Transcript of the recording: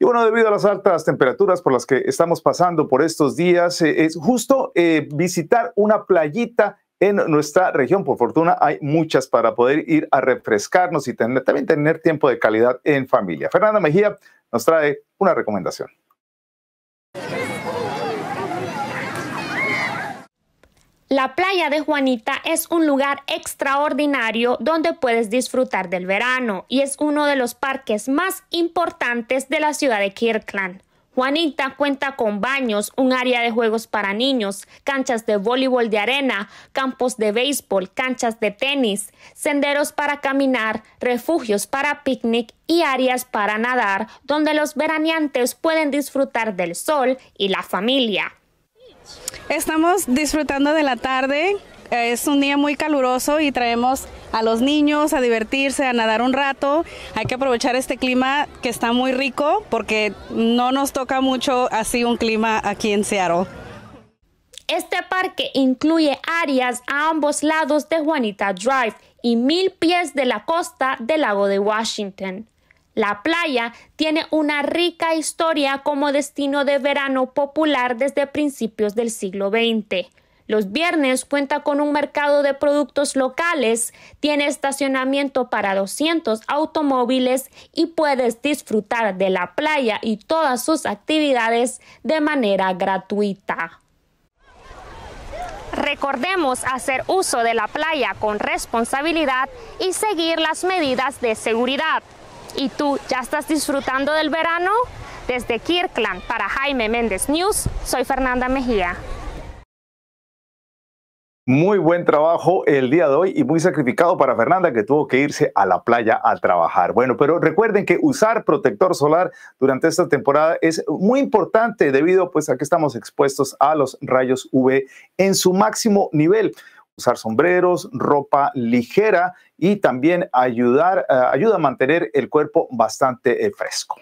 Y bueno, debido a las altas temperaturas por las que estamos pasando por estos días, eh, es justo eh, visitar una playita en nuestra región. Por fortuna hay muchas para poder ir a refrescarnos y también tener tiempo de calidad en familia. Fernanda Mejía nos trae una recomendación. La playa de Juanita es un lugar extraordinario donde puedes disfrutar del verano y es uno de los parques más importantes de la ciudad de Kirkland. Juanita cuenta con baños, un área de juegos para niños, canchas de voleibol de arena, campos de béisbol, canchas de tenis, senderos para caminar, refugios para picnic y áreas para nadar, donde los veraneantes pueden disfrutar del sol y la familia. Estamos disfrutando de la tarde, eh, es un día muy caluroso y traemos a los niños a divertirse, a nadar un rato. Hay que aprovechar este clima que está muy rico porque no nos toca mucho así un clima aquí en Seattle. Este parque incluye áreas a ambos lados de Juanita Drive y mil pies de la costa del lago de Washington. La playa tiene una rica historia como destino de verano popular desde principios del siglo XX. Los viernes cuenta con un mercado de productos locales, tiene estacionamiento para 200 automóviles y puedes disfrutar de la playa y todas sus actividades de manera gratuita. Recordemos hacer uso de la playa con responsabilidad y seguir las medidas de seguridad y tú ya estás disfrutando del verano? Desde Kirkland para Jaime Méndez News, soy Fernanda Mejía. Muy buen trabajo el día de hoy y muy sacrificado para Fernanda que tuvo que irse a la playa a trabajar. Bueno, pero recuerden que usar protector solar durante esta temporada es muy importante debido pues a que estamos expuestos a los rayos UV en su máximo nivel usar sombreros, ropa ligera y también ayudar, eh, ayuda a mantener el cuerpo bastante eh, fresco.